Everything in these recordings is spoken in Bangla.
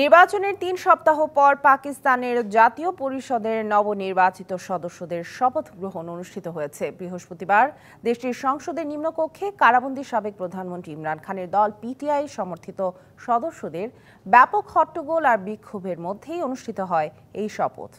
নির্বাচনের তিন সপ্তাহ পর পাকিস্তানের জাতীয় পরিষদের নবনির্বাচিত সদস্যদের শপথ গ্রহণ অনুষ্ঠিত হয়েছে বৃহস্পতিবার দেশটির সংসদের নিম্নকক্ষে কারাবন্দী সাবেক প্রধানমন্ত্রী ইমরান খানের দল পিটিআই সমর্থিত সদস্যদের ব্যাপক হট্টগোল আর বিক্ষোভের মধ্যেই অনুষ্ঠিত হয় এই শপথ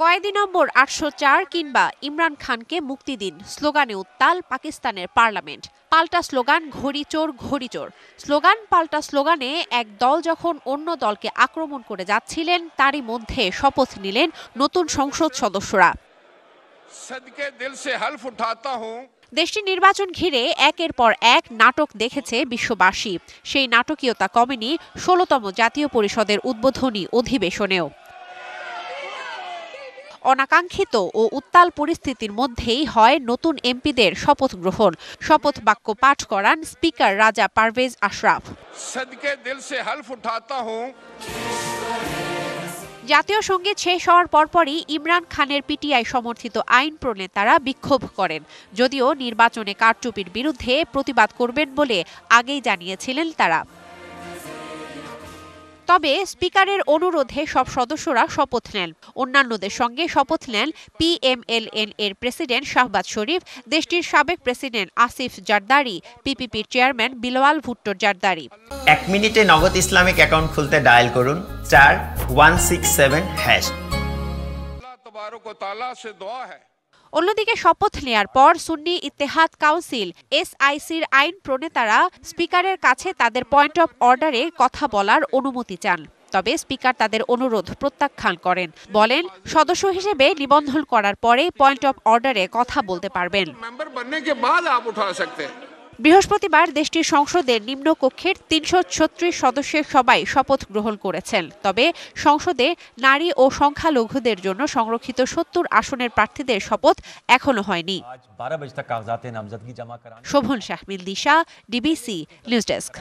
কয়েদি নম্বর আটশো চার কিংবা ইমরান খানকে মুক্তি দিন স্লোগানে উত্তাল পাকিস্তানের পার্লামেন্ট পাল্টা স্লোগান ঘড়ি চোর ঘড়ি চোর স্লোগান পাল্টা স্লোগানে এক দল যখন অন্য দলকে আক্রমণ করে যাচ্ছিলেন তারই মধ্যে শপথ নিলেন নতুন সংসদ সদস্যরা দেশটির নির্বাচন ঘিরে একের পর এক নাটক দেখেছে বিশ্ববাসী সেই নাটকীয়তা কমেনি ষোলতম জাতীয় পরিষদের উদ্বোধনী অধিবেশনেও অনাকাঙ্ক্ষিত ও উত্তাল পরিস্থিতির মধ্যেই হয় নতুন এমপিদের শপথ গ্রহণ শপথ বাক্য পাঠ করান স্পিকার রাজা পারভেজ আশরাফ জাতীয় সঙ্গীত শেষ হওয়ার পরপরই ইমরান খানের পিটিআই সমর্থিত আইন প্রণেতারা বিক্ষোভ করেন যদিও নির্বাচনে কারচুপির বিরুদ্ধে প্রতিবাদ করবেন বলে আগেই জানিয়েছিলেন তারা তবে স্পিকারের অনুরোধে সব সদস্যরা শপথ নেন অন্যান্যদের সঙ্গে শপথ নেন পিএমএলএন এর প্রেসিডেন্ট শাহবাজ শরীফ দেশটির সাবেক প্রেসিডেন্ট আসিফ জারদারি পিপিপির চেয়ারম্যান বিলওয়াল ভুট্টোর জারদারি এক মিনিটে নগদ ইসলামিক অ্যাকাউন্ট খুলতে ডায়াল করুন চার ওয়ান সিক্স সেভেন হ্যাশ অন্যদিকে শপথ নেয়ার পর সুন্নি ইতেহাদ কাউন্সিল এসআইসির আইন প্রণেতারা স্পিকারের কাছে তাদের পয়েন্ট অফ অর্ডারে কথা বলার অনুমতি চান তবে স্পিকার তাদের অনুরোধ প্রত্যাখ্যান করেন বলেন সদস্য হিসেবে নিবন্ধন করার পরে পয়েন্ট অব অর্ডারে কথা বলতে পারবেন মেম্বার কে বাদ আপ উঠা সকতে হ্যায় বৃহস্পতিবার দেশটির সংসদের নিম্ন কক্ষের তিনশো ছত্রিশ সদস্যের সবাই শপথ গ্রহণ করেছেন তবে সংসদে নারী ও সংখ্যালঘুদের জন্য সংরক্ষিত সত্তর আসনের প্রার্থীদের শপথ এখনো হয়নি Shovon Shahmil Disha DBC news desk